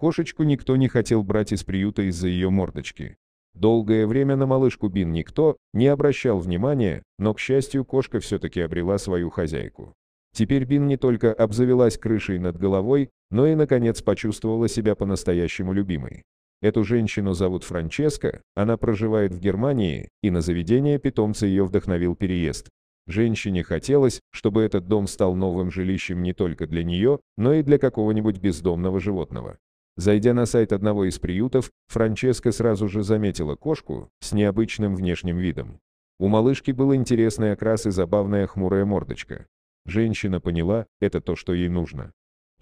Кошечку никто не хотел брать из приюта из-за ее мордочки. Долгое время на малышку Бин никто не обращал внимания, но, к счастью, кошка все-таки обрела свою хозяйку. Теперь Бин не только обзавелась крышей над головой, но и, наконец, почувствовала себя по-настоящему любимой. Эту женщину зовут Франческа, она проживает в Германии, и на заведение питомца ее вдохновил переезд. Женщине хотелось, чтобы этот дом стал новым жилищем не только для нее, но и для какого-нибудь бездомного животного. Зайдя на сайт одного из приютов, Франческа сразу же заметила кошку с необычным внешним видом. У малышки был интересный окрас и забавная хмурая мордочка. Женщина поняла, это то, что ей нужно.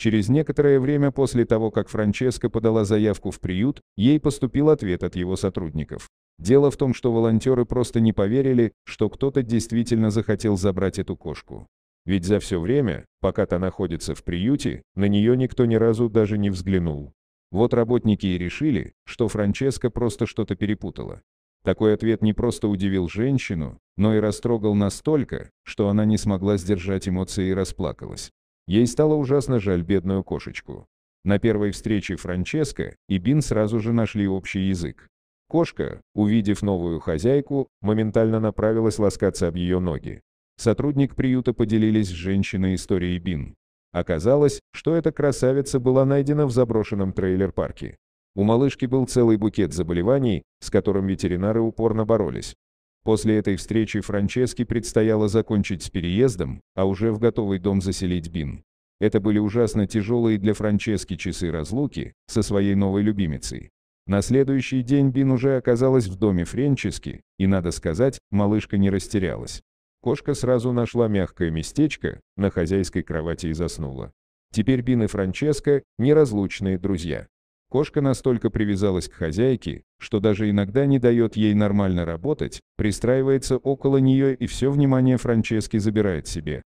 Через некоторое время после того, как Франческа подала заявку в приют, ей поступил ответ от его сотрудников. Дело в том, что волонтеры просто не поверили, что кто-то действительно захотел забрать эту кошку. Ведь за все время, пока та находится в приюте, на нее никто ни разу даже не взглянул. Вот работники и решили, что Франческа просто что-то перепутала. Такой ответ не просто удивил женщину, но и растрогал настолько, что она не смогла сдержать эмоции и расплакалась. Ей стало ужасно жаль бедную кошечку. На первой встрече Франческа и Бин сразу же нашли общий язык. Кошка, увидев новую хозяйку, моментально направилась ласкаться об ее ноги. Сотрудник приюта поделились с женщиной историей Бин. Оказалось, что эта красавица была найдена в заброшенном трейлер-парке. У малышки был целый букет заболеваний, с которым ветеринары упорно боролись. После этой встречи Франческе предстояло закончить с переездом, а уже в готовый дом заселить Бин. Это были ужасно тяжелые для Франчески часы разлуки со своей новой любимицей. На следующий день Бин уже оказалась в доме Френчески, и, надо сказать, малышка не растерялась. Кошка сразу нашла мягкое местечко на хозяйской кровати и заснула. Теперь Бин и Франческо – неразлучные друзья. Кошка настолько привязалась к хозяйке, что даже иногда не дает ей нормально работать, пристраивается около нее и все внимание Франчески забирает себе.